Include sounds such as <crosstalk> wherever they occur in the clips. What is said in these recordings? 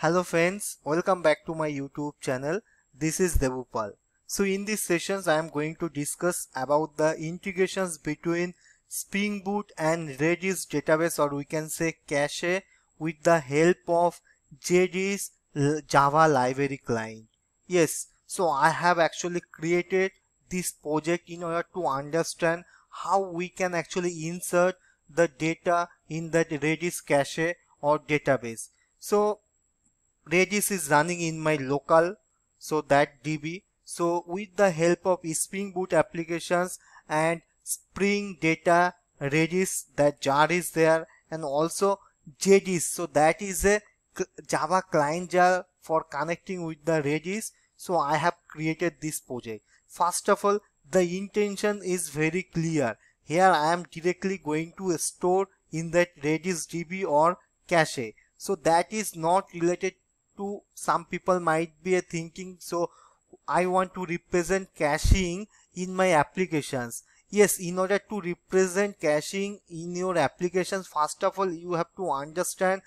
Hello friends, welcome back to my YouTube channel. This is Devupal. So in these sessions I am going to discuss about the integrations between Spring Boot and Redis database or we can say cache with the help of JD's uh, Java library client. Yes, so I have actually created this project in order to understand how we can actually insert the data in that Redis cache or database. So Redis is running in my local, so that DB. So with the help of Spring Boot applications and Spring Data Redis, that jar is there and also JDIS. So that is a Java client jar for connecting with the Redis. So I have created this project. First of all, the intention is very clear. Here I am directly going to store in that Redis DB or cache. So that is not related to some people might be thinking so I want to represent caching in my applications. Yes, in order to represent caching in your applications, first of all, you have to understand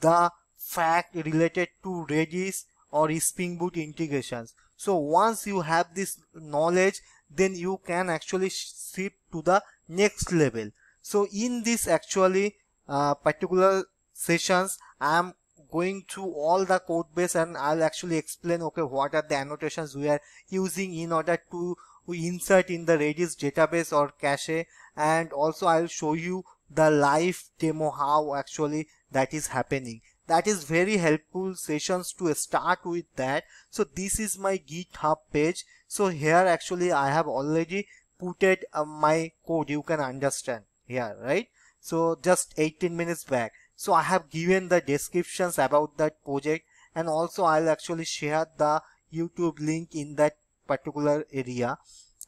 the fact related to Redis or Spring Boot integrations. So once you have this knowledge, then you can actually shift to the next level. So in this actually uh, particular sessions, I am going through all the code base and I'll actually explain okay what are the annotations we are using in order to insert in the Redis database or cache and also I'll show you the live demo how actually that is happening that is very helpful sessions to start with that so this is my github page so here actually I have already put it uh, my code you can understand here right so just 18 minutes back so I have given the descriptions about that project and also I'll actually share the YouTube link in that particular area.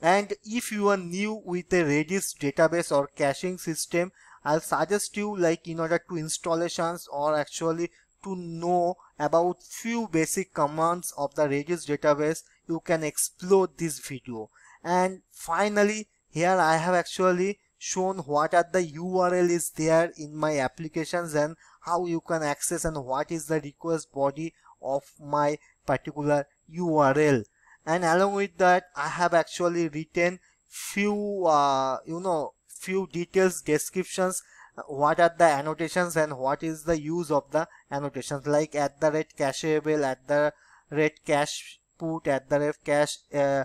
And if you are new with a Redis database or caching system, I'll suggest you like in order to installations or actually to know about few basic commands of the Redis database, you can explore this video. And finally, here I have actually shown what are the URL is there in my applications and how you can access and what is the request body of my particular URL and along with that I have actually written few uh, you know few details descriptions uh, what are the annotations and what is the use of the annotations like at the rate cacheable at the rate cache put at the rate cache uh, uh,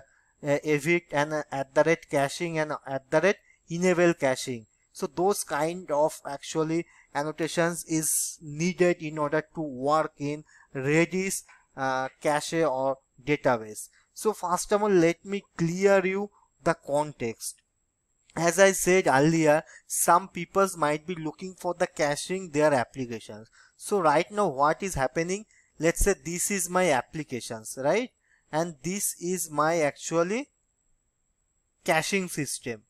evict and uh, at the rate caching and uh, at the rate enable caching. So those kind of actually annotations is needed in order to work in Redis uh, cache or database. So first of all, let me clear you the context. As I said earlier, some people might be looking for the caching their applications. So right now what is happening? Let's say this is my applications, right? And this is my actually caching system.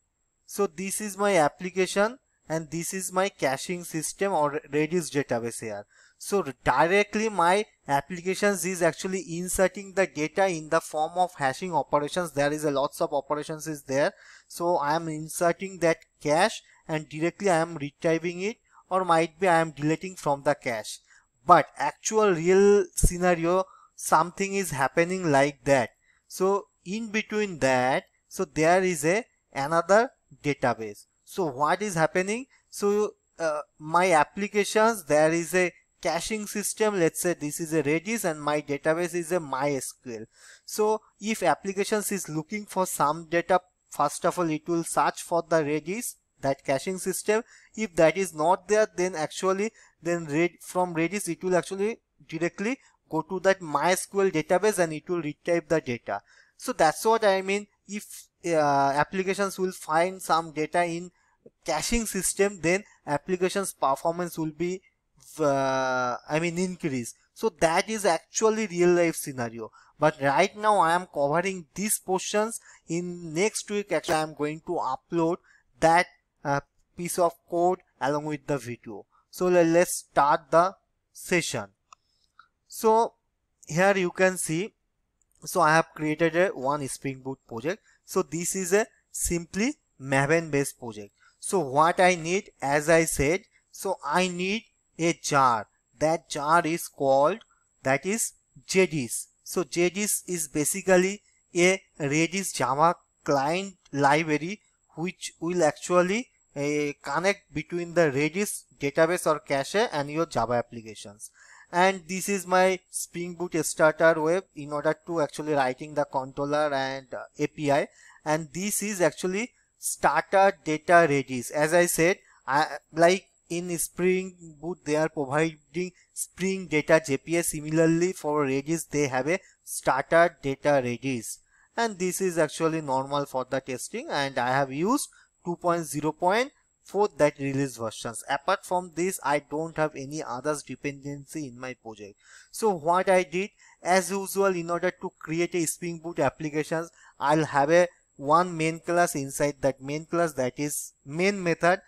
So this is my application and this is my caching system or Redis database here. So directly my applications is actually inserting the data in the form of hashing operations. There is a lots of operations is there. So I am inserting that cache and directly I am retrieving it or might be I am deleting from the cache. But actual real scenario something is happening like that. So in between that so there is a another database. So what is happening? So uh, my applications, there is a caching system. Let's say this is a Redis and my database is a MySQL. So if applications is looking for some data, first of all, it will search for the Redis that caching system. If that is not there, then actually then read from Redis, it will actually directly go to that MySQL database and it will retrieve the data. So that's what I mean. If uh, applications will find some data in caching system then applications performance will be uh, I mean increase so that is actually real life scenario but right now I am covering these portions in next week actually I am going to upload that uh, piece of code along with the video so let's start the session so here you can see so I have created a one Spring Boot project so this is a simply Maven based project. So what I need as I said, so I need a jar. That jar is called that is JDIS. So JDIS is basically a Redis Java client library which will actually uh, connect between the Redis database or cache and your Java applications and this is my Spring Boot starter web in order to actually writing the controller and uh, API and this is actually starter data redis as I said I, like in Spring Boot they are providing Spring Data JPA similarly for redis they have a starter data redis and this is actually normal for the testing and I have used 2.0.1 for that release versions. Apart from this, I don't have any others dependency in my project. So what I did, as usual, in order to create a Spring Boot applications, I'll have a one main class inside that main class that is main method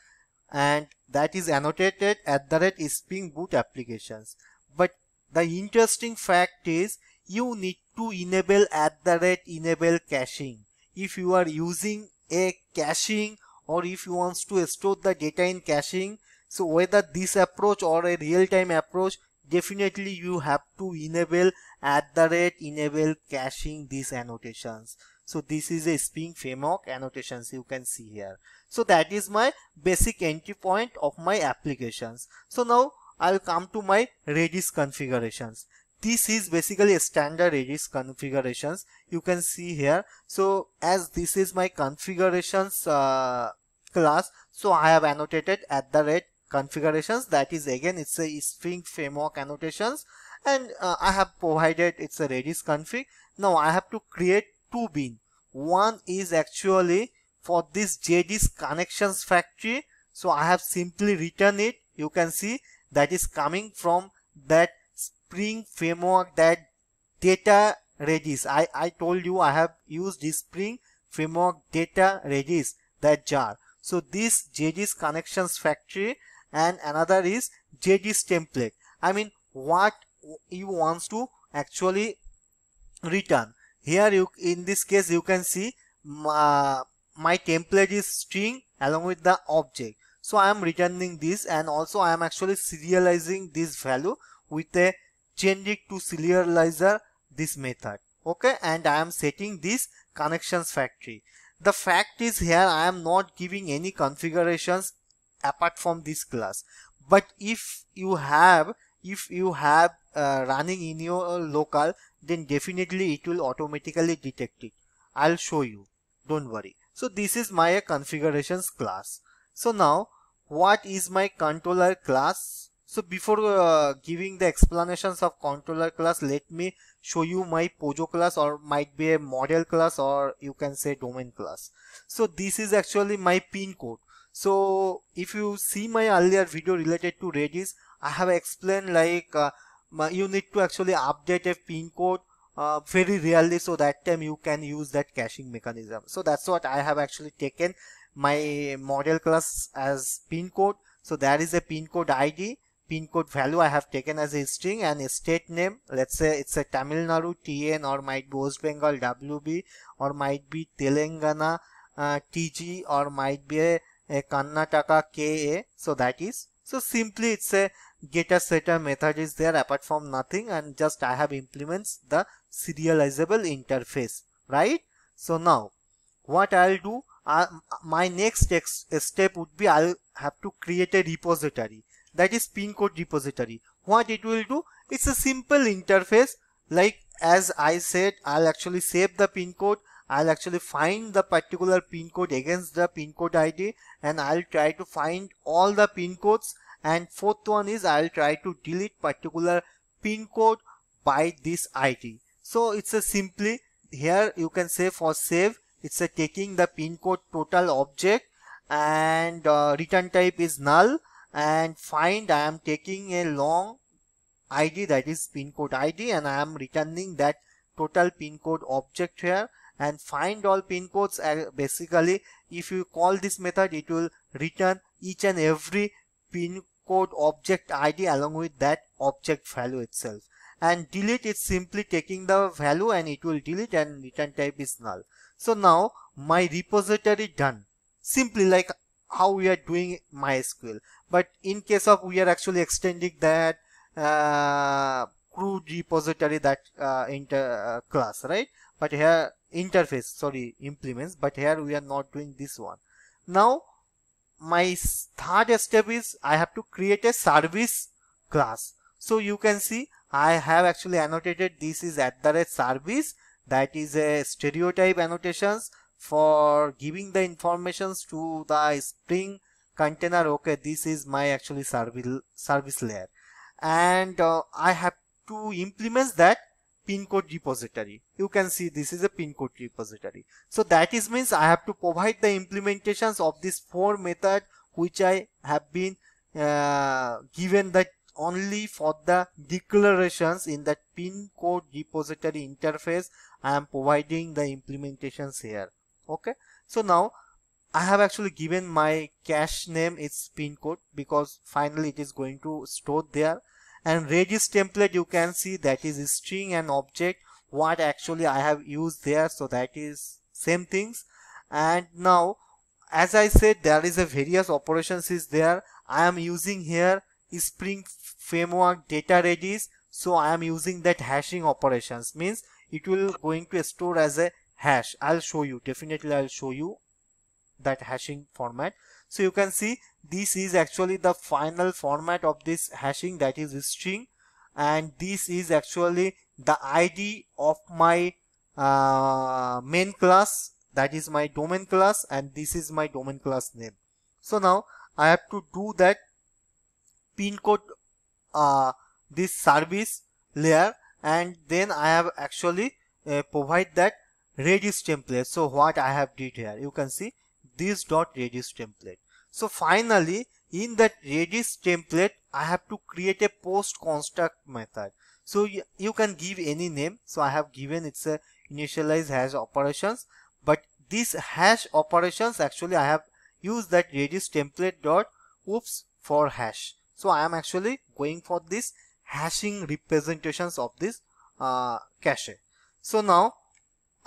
and that is annotated at the rate Spring Boot applications. But the interesting fact is you need to enable at the rate enable caching. If you are using a caching or if you wants to store the data in caching so whether this approach or a real-time approach definitely you have to enable at the rate enable caching these annotations so this is a spring framework annotations you can see here so that is my basic entry point of my applications so now i'll come to my redis configurations this is basically a standard redis configurations you can see here so as this is my configurations uh, class. So I have annotated at the rate configurations that is again it's a Spring framework annotations and uh, I have provided it's a Redis config. Now I have to create two bin. One is actually for this JDIS connections factory. So I have simply written it. You can see that is coming from that Spring framework that data Redis. I, I told you I have used this Spring framework data Redis that jar. So this JG's connections factory and another is JG's template. I mean what you wants to actually return. Here you in this case you can see my, my template is string along with the object. So I am returning this and also I am actually serializing this value with a it to serializer this method. Okay and I am setting this connections factory the fact is here I am not giving any configurations apart from this class. But if you have, if you have uh, running in your uh, local, then definitely it will automatically detect it. I'll show you. Don't worry. So this is my uh, configurations class. So now what is my controller class? So before uh, giving the explanations of controller class, let me show you my Pojo class or might be a model class or you can say domain class. So this is actually my pin code. So if you see my earlier video related to Redis, I have explained like uh, you need to actually update a pin code uh, very rarely so that time you can use that caching mechanism. So that's what I have actually taken my model class as pin code. So that is a pin code ID pin code value I have taken as a string and a state name. Let's say it's a Tamil Nadu TN or might be West Bengal WB or might be Telangana uh, TG or might be a, a Karnataka KA. So that is. So simply it's a getter setter method is there apart from nothing and just I have implements the serializable interface. Right. So now what I'll do uh, my next step would be I'll have to create a repository that is pin code repository. What it will do? It's a simple interface like as I said I'll actually save the pin code I'll actually find the particular pin code against the pin code ID and I'll try to find all the pin codes and fourth one is I'll try to delete particular pin code by this ID. So it's a simply here you can say for save it's a taking the pin code total object and uh, return type is null and find I am taking a long ID that is pin code ID and I am returning that total pin code object here and find all pin codes uh, basically if you call this method it will return each and every pin code object ID along with that object value itself and delete is simply taking the value and it will delete and return type is null. So now my repository done simply like how we are doing MySQL. But in case of we are actually extending that uh, crude repository that uh, inter uh, class, right? But here interface, sorry, implements. But here we are not doing this one. Now my third step is I have to create a service class. So you can see I have actually annotated this is at the rate service that is a stereotype annotations for giving the informations to the spring container okay this is my actually service service layer and uh, I have to implement that pin code repository you can see this is a pin code repository so that is means I have to provide the implementations of this four method which I have been uh, given that only for the declarations in that pin code repository interface I am providing the implementations here okay so now I have actually given my cache name its pin code because finally it is going to store there and regis template you can see that is a string and object what actually I have used there so that is same things and now as I said there is a various operations is there I am using here spring framework data regis so I am using that hashing operations means it will going to store as a hash i'll show you definitely i'll show you that hashing format so you can see this is actually the final format of this hashing that is string and this is actually the id of my uh, main class that is my domain class and this is my domain class name so now i have to do that pin code uh, this service layer and then i have actually uh, provide that Redis template. So what I have did here, you can see this dot Redis template. So finally, in that Redis template, I have to create a post construct method. So you, can give any name. So I have given it's a initialize hash operations, but this hash operations actually I have used that Redis template dot oops for hash. So I am actually going for this hashing representations of this uh, cache. So now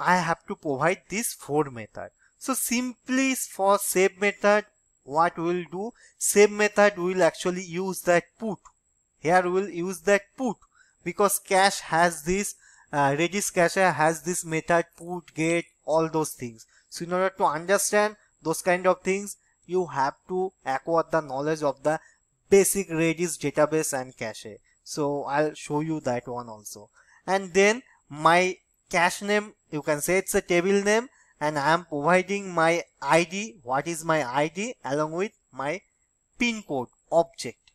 I have to provide this for method. So simply for save method, what we will do, save method will actually use that put. Here we will use that put because cache has this, uh, Redis cache has this method put, get, all those things. So in order to understand those kind of things, you have to acquire the knowledge of the basic Redis database and cache. So I'll show you that one also. And then my cache name you can set the table name and I am providing my ID what is my ID along with my pin code object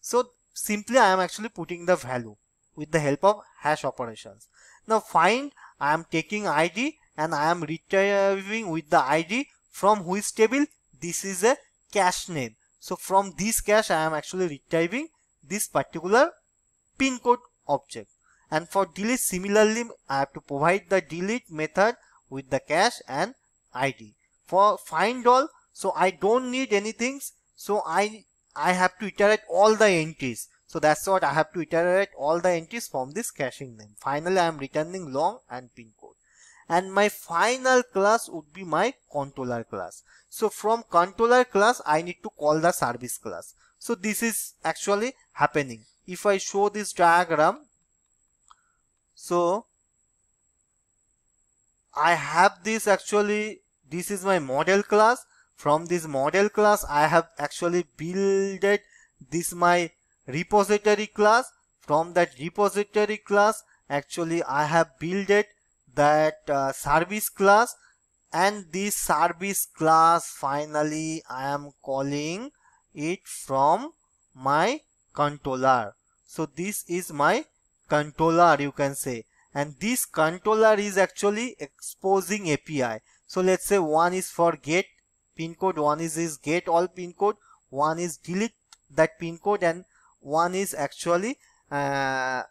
so simply I am actually putting the value with the help of hash operations now find I am taking ID and I am retrieving with the ID from which table this is a cache name so from this cache I am actually retrieving this particular pin code object and for delete similarly I have to provide the delete method with the cache and ID for find all so I don't need anything so I I have to iterate all the entries so that's what I have to iterate all the entries from this caching name finally I am returning long and pin code and my final class would be my controller class so from controller class I need to call the service class so this is actually happening if I show this diagram so I have this actually this is my model class from this model class I have actually builded this my repository class from that repository class actually I have builded that uh, service class and this service class finally I am calling it from my controller so this is my controller you can say and this controller is actually exposing API. So let's say one is for get pin code, one is is get all pin code, one is delete that pin code and one is actually uh,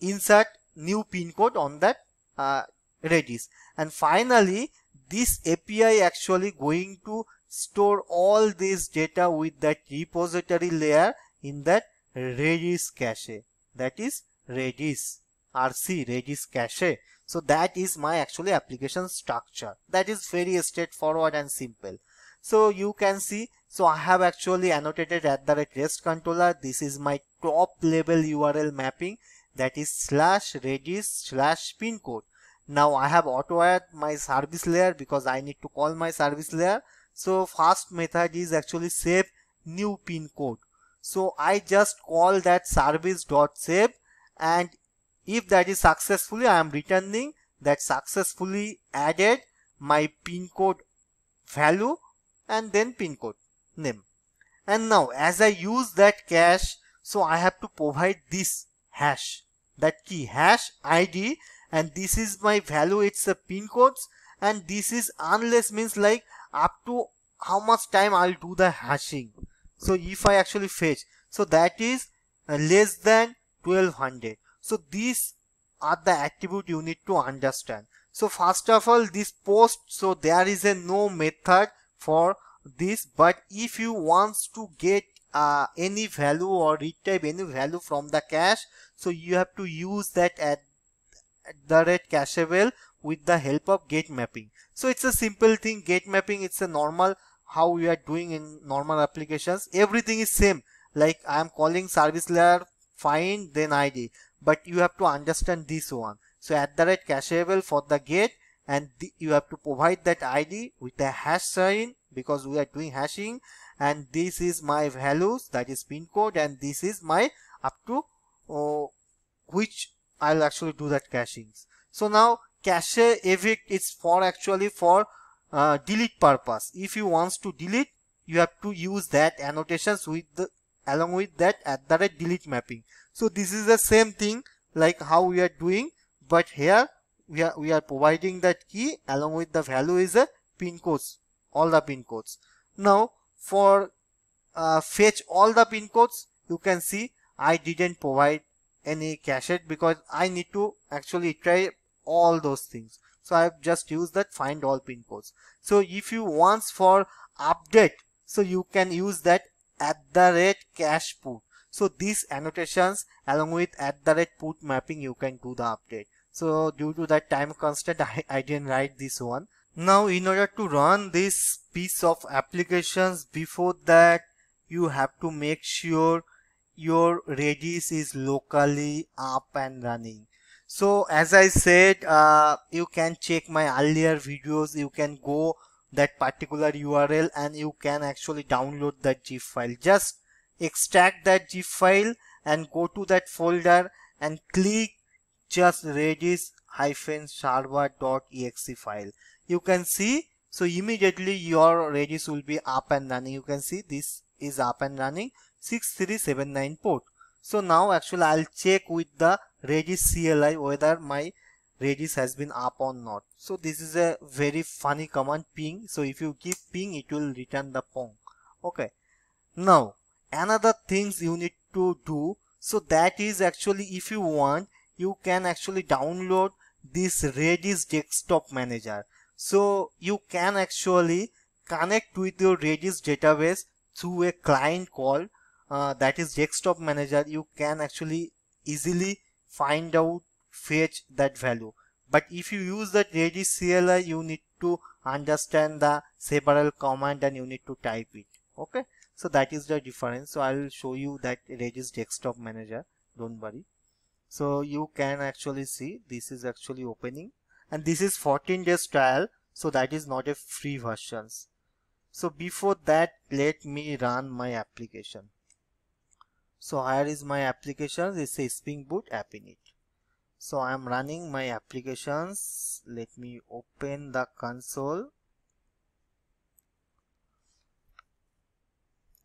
insert new pin code on that uh, Redis. And finally, this API actually going to store all this data with that repository layer in that Redis cache. That is Redis, RC, Redis cache. So that is my actually application structure. That is very straightforward and simple. So you can see, so I have actually annotated at the rate REST controller. This is my top level URL mapping that is slash Redis slash pin code. Now I have auto-add my service layer because I need to call my service layer. So first method is actually save new pin code. So I just call that service dot save and if that is successfully I am returning that successfully added my pin code value and then pin code name and now as I use that cache so I have to provide this hash that key hash ID and this is my value it's a pin codes and this is unless means like up to how much time I'll do the hashing so if I actually fetch so that is uh, less than 1200 so these are the attribute you need to understand so first of all this post so there is a no method for this but if you wants to get uh, any value or retrieve any value from the cache so you have to use that at, at the cache cacheable with the help of gate mapping so it's a simple thing gate mapping it's a normal how we are doing in normal applications everything is same like i am calling service layer find then id but you have to understand this one so at the rate cacheable for the gate, and the, you have to provide that id with a hash sign because we are doing hashing and this is my values that is pin code and this is my up to oh, which I'll actually do that caching so now cache evict is for actually for uh, delete purpose if you wants to delete you have to use that annotations with the along with that at the rate delete mapping. So this is the same thing like how we are doing but here we are, we are providing that key along with the value is a pin codes all the pin codes. Now for uh, fetch all the pin codes you can see I didn't provide any cache because I need to actually try all those things. So I've just used that find all pin codes. So if you want for update so you can use that at the rate cache put. So these annotations along with at the rate put mapping you can do the update. So due to that time constraint <laughs> I, I didn't write this one. Now in order to run this piece of applications before that you have to make sure your Redis is locally up and running. So as I said, uh, you can check my earlier videos. You can go that particular URL and you can actually download that zip file. Just extract that zip file and go to that folder and click just redis hyphen server.exe file. You can see so immediately your redis will be up and running. You can see this is up and running 6379 port. So now actually I'll check with the redis CLI whether my Redis has been up or not. So this is a very funny command ping. So if you give ping, it will return the pong. Okay. Now another things you need to do. So that is actually if you want, you can actually download this Redis desktop manager. So you can actually connect with your Redis database through a client called uh, that is desktop manager. You can actually easily find out fetch that value. But if you use the Redis CLI, you need to understand the several command and you need to type it. Okay. So that is the difference. So I will show you that Redis desktop manager. Don't worry. So you can actually see this is actually opening and this is 14 days trial. So that is not a free versions. So before that, let me run my application. So here is my application. This is Spring Boot app init so I am running my applications let me open the console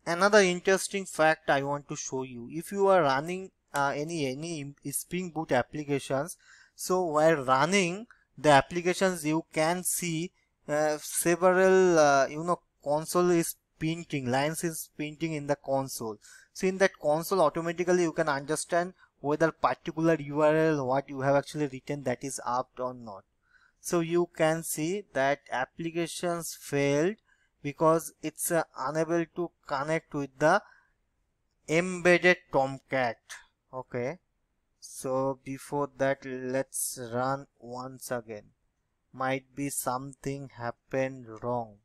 another interesting fact I want to show you if you are running uh, any any Spring Boot applications so while running the applications you can see uh, several uh, you know console is painting lines is painting in the console so in that console automatically you can understand whether particular URL what you have actually written that is apt or not. So you can see that applications failed because it's uh, unable to connect with the embedded Tomcat. Okay. So before that let's run once again. Might be something happened wrong.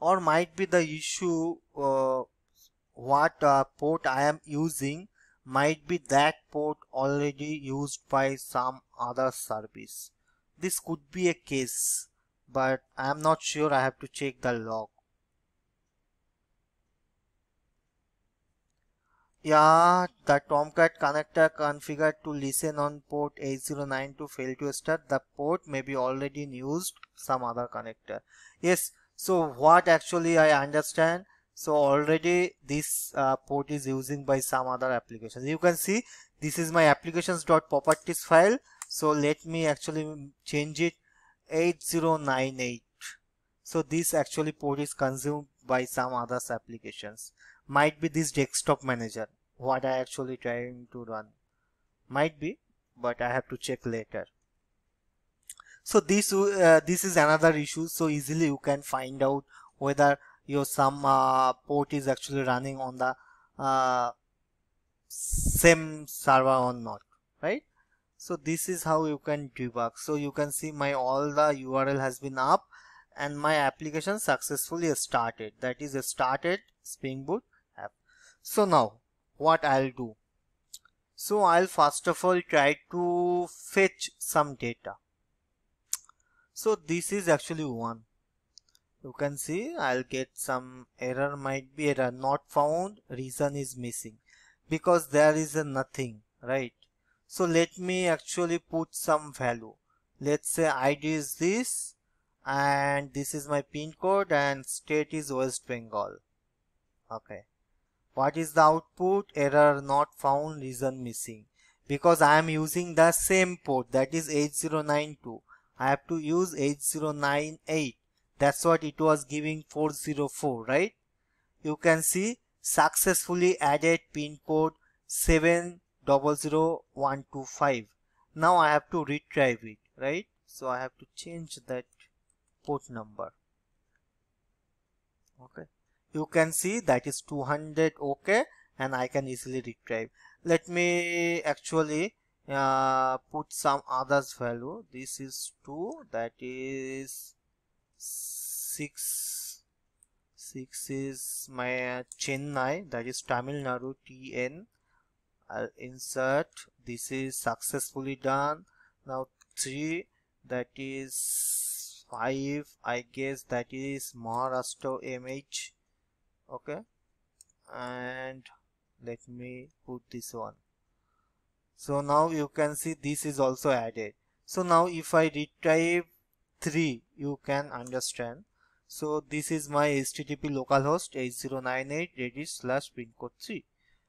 or might be the issue uh, what uh, port I am using might be that port already used by some other service. This could be a case but I am not sure I have to check the log. Yeah, the Tomcat connector configured to listen on port to fail to start. The port may be already used some other connector. Yes, so what actually I understand so already this uh, port is using by some other applications you can see this is my applications dot properties file so let me actually change it 8098 so this actually port is consumed by some other applications might be this desktop manager what I actually trying to run might be but I have to check later so this uh, this is another issue so easily you can find out whether your some uh, port is actually running on the uh, same server or not right so this is how you can debug so you can see my all the url has been up and my application successfully started that is started spring boot app so now what i'll do so i'll first of all try to fetch some data so this is actually 1 you can see I'll get some error might be error not found reason is missing because there is a nothing right so let me actually put some value let's say ID is this and this is my pin code and state is West Bengal okay what is the output error not found reason missing because I am using the same port that is 8092 I have to use 8098. That's what it was giving 404, right? You can see successfully added pin code 700125. Now I have to retrieve it, right? So I have to change that port number. Okay. You can see that is 200 okay and I can easily retrieve. Let me actually uh, put some others value this is 2 that is 6 6 is my Chennai that is Tamil Nadu TN I'll insert this is successfully done now 3 that is 5 I guess that is Maharashtra MH okay and let me put this one so now you can see this is also added. So now if I retype 3, you can understand. So this is my HTTP localhost 8098 Redis slash pincode 3.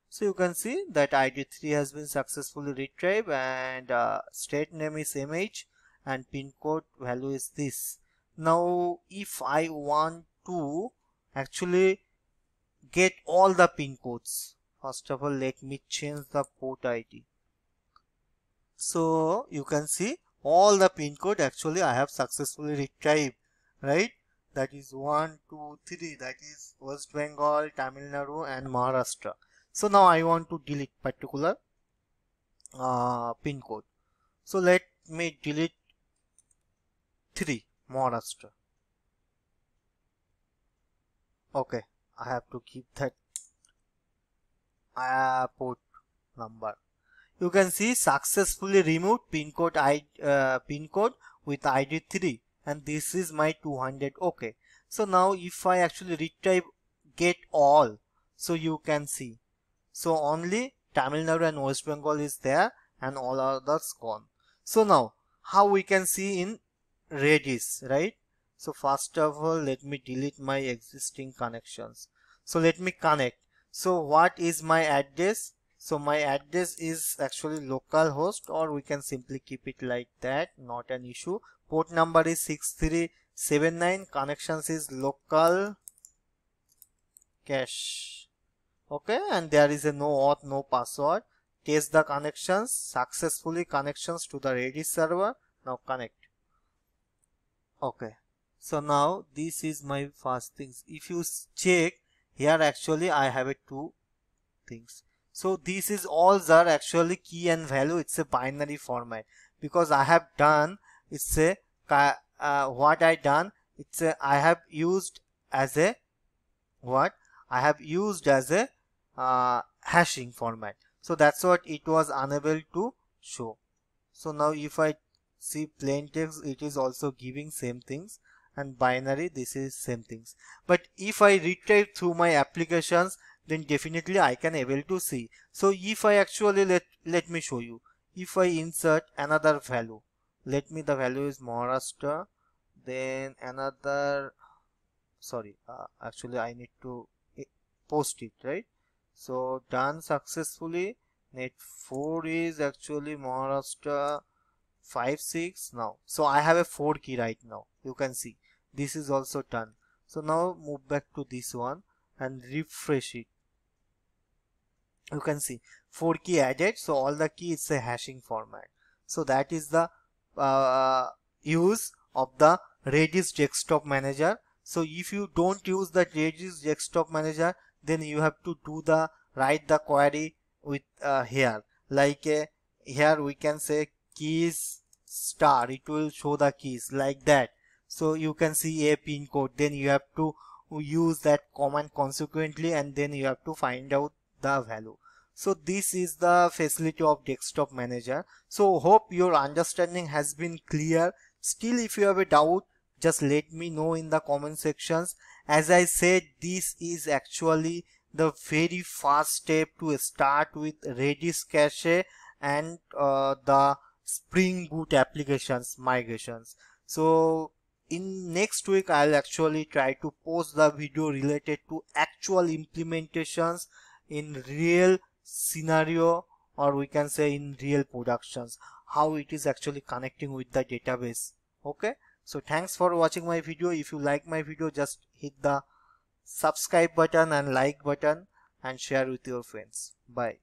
So you can see that ID 3 has been successfully retrieved and uh, state name is MH and pin code value is this. Now if I want to actually get all the pin codes, first of all let me change the port ID so you can see all the pin code actually I have successfully retrieved right that one, two, that is West Bengal Tamil Nadu and Maharashtra so now I want to delete particular uh, pin code so let me delete 3 Maharashtra okay I have to keep that uh, put number you can see successfully removed pin code I, uh, pin code with ID 3 and this is my 200 okay so now if I actually retype get all so you can see so only Tamil Nadu and West Bengal is there and all others gone so now how we can see in Redis right so first of all let me delete my existing connections so let me connect so what is my address so my address is actually localhost or we can simply keep it like that not an issue port number is 6379 connections is local cache okay and there is a no auth no password test the connections successfully connections to the redis server now connect okay so now this is my first things if you check here actually i have a two things so this is all are actually key and value. It's a binary format because I have done it's a uh, what I done. It's a, I have used as a what I have used as a uh, hashing format. So that's what it was unable to show. So now if I see plain text, it is also giving same things and binary this is same things. But if I retrieve through my applications, then definitely I can able to see. So if I actually let, let me show you. If I insert another value, let me the value is Maharashtra, then another, sorry, uh, actually I need to eh, post it, right? So done successfully. Net 4 is actually Maharashtra 5, 6 now. So I have a 4 key right now. You can see this is also done. So now move back to this one and refresh it you can see 4 key added so all the key is a hashing format so that is the uh, use of the redis desktop manager so if you don't use the redis desktop manager then you have to do the write the query with uh, here like uh, here we can say keys star it will show the keys like that so you can see a pin code then you have to use that command consequently and then you have to find out the value. So this is the facility of desktop manager. So hope your understanding has been clear. Still if you have a doubt, just let me know in the comment sections. As I said, this is actually the very first step to start with Redis cache and uh, the Spring Boot applications migrations. So in next week, I'll actually try to post the video related to actual implementations in real scenario or we can say in real productions how it is actually connecting with the database okay so thanks for watching my video if you like my video just hit the subscribe button and like button and share with your friends bye